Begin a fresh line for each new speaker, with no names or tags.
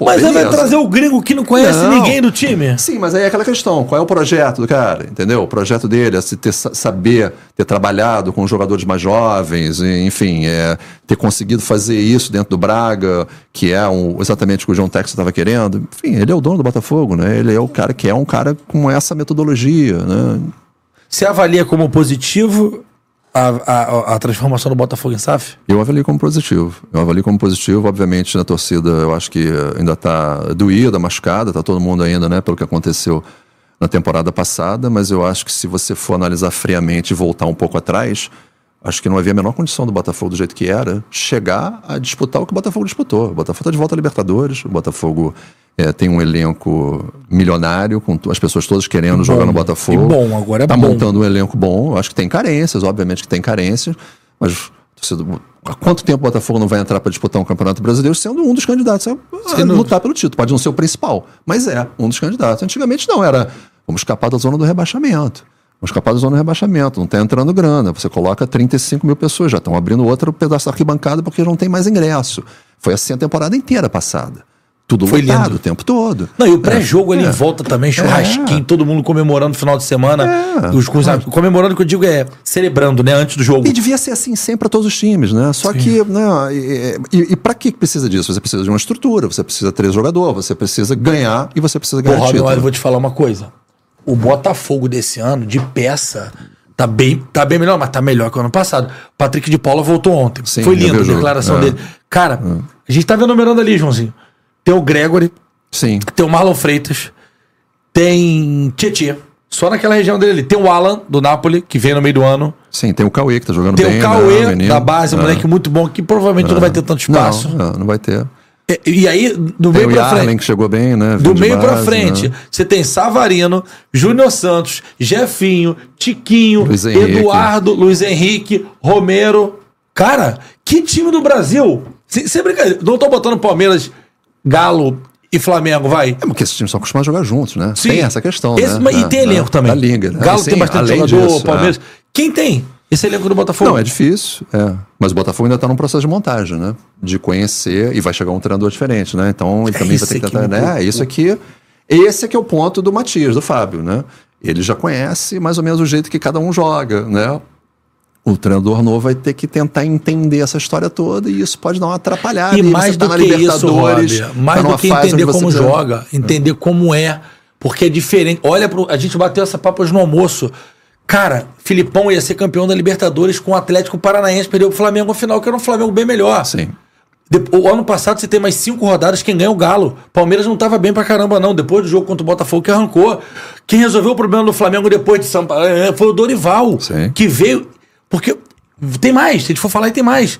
Pô, mas beleza. vai trazer
o gringo que não conhece não. ninguém
do time. Sim, mas aí é aquela questão: qual é o projeto do cara? Entendeu? O projeto dele é ter, saber ter trabalhado com jogadores mais jovens, enfim, é, ter conseguido fazer isso dentro do Braga, que é um, exatamente o que o John Texas estava querendo. Enfim, ele é o dono do Botafogo, né? Ele é o cara que é um cara com essa metodologia, né? avalia como positivo a, a, a, transformação do Botafogo em SAF? Eu avalio como positivo. Eu avalio como positivo, obviamente, na torcida eu acho que ainda está doída, machucada, está todo mundo ainda, né, pelo que aconteceu na temporada passada, mas eu acho que se você for analisar friamente e voltar um pouco atrás, Acho que não havia a menor condição do Botafogo, do jeito que era, chegar a disputar o que o Botafogo disputou. O Botafogo está de volta à Libertadores, o Botafogo é, tem um elenco milionário, com as pessoas todas querendo bom, jogar no Botafogo. E bom, agora é tá bom. montando um elenco bom. Acho que tem carências, obviamente que tem carências, mas há quanto tempo o Botafogo não vai entrar para disputar um campeonato brasileiro sendo um dos candidatos a, a lutar pelo título? Pode não ser o principal, mas é um dos candidatos. Antigamente não, era vamos escapar da zona do rebaixamento vão escapar da zona de rebaixamento, não está entrando grana. Você coloca 35 mil pessoas, já estão abrindo outro pedaço da arquibancada porque não tem mais ingresso. Foi assim a temporada inteira passada. Tudo Foi lotado lindo. o tempo todo. Não, e o é. pré-jogo é. ali é. em volta
também, churrasquinho, é. todo mundo comemorando o final de semana. É. Os, os, comemorando, o que eu digo é celebrando,
né? Antes do jogo. E devia ser assim sempre para todos os times, né? Só Sim. que, né? E, e, e para que precisa disso? Você precisa de uma estrutura, você precisa de três jogadores, você precisa ganhar e você precisa ganhar. Pô, Robin, olha, eu vou te falar
uma coisa o Botafogo desse ano, de peça, tá bem, tá bem melhor, mas tá melhor que o ano passado. Patrick de Paula voltou ontem. Sim, Foi lindo a declaração é. dele. Cara, é. a gente tá vendo numerando ali, Joãozinho. Tem o Gregory. Sim. Tem o Marlon Freitas. Tem Tietchan. Só naquela região dele. Tem o Alan, do Napoli, que vem no meio do ano. Sim, tem
o Cauê, que tá jogando tem bem. Tem né? o Cauê, né, da base, um é. moleque
muito bom, que provavelmente é. não vai ter tanto espaço.
não, é, não vai ter.
E, é, e aí, do meio para frente. que
chegou bem, né? do meio para frente, né?
você tem Savarino, Júnior Santos, Jefinho, Tiquinho, Luiz Eduardo, Luiz Henrique, Romero. Cara, que time do Brasil! Sem, brincadeira, não tô botando Palmeiras, Galo e Flamengo, vai.
É porque esses times são acostumados
a jogar juntos, né? Sim. Tem essa questão. Esse, né? e tem é, elenco é, também. Da Liga, né? Galo Sim, tem bastante jogador, disso, é. Palmeiras.
Quem tem? Esse elenco do Botafogo. Não, é difícil. É. Mas o Botafogo ainda está num processo de montagem, né? De conhecer e vai chegar um treinador diferente, né? Então ele é também é vai ter que tentar. Né? É isso aqui. Esse é que é o ponto do Matias, do Fábio, né? Ele já conhece mais ou menos o jeito que cada um joga, né? o treinador novo vai ter que tentar entender essa história toda e isso pode dar uma atrapalhada. E, tá tá mais do tá que isso, mais tá do que entender como precisa. joga, é.
entender como é, porque é diferente. Olha, pro, a gente bateu essa papo hoje no almoço. Cara, Filipão ia ser campeão da Libertadores com o Atlético Paranaense, perdeu o Flamengo no final, que era um Flamengo bem melhor. Sim. O ano passado você tem mais cinco rodadas, quem ganha é o Galo. Palmeiras não estava bem pra caramba, não. Depois do jogo contra o Botafogo que arrancou. Quem resolveu o problema do Flamengo depois de São Paulo eh, eh, foi o Dorival, Sim. que veio. Porque tem mais, se a gente for falar, tem mais.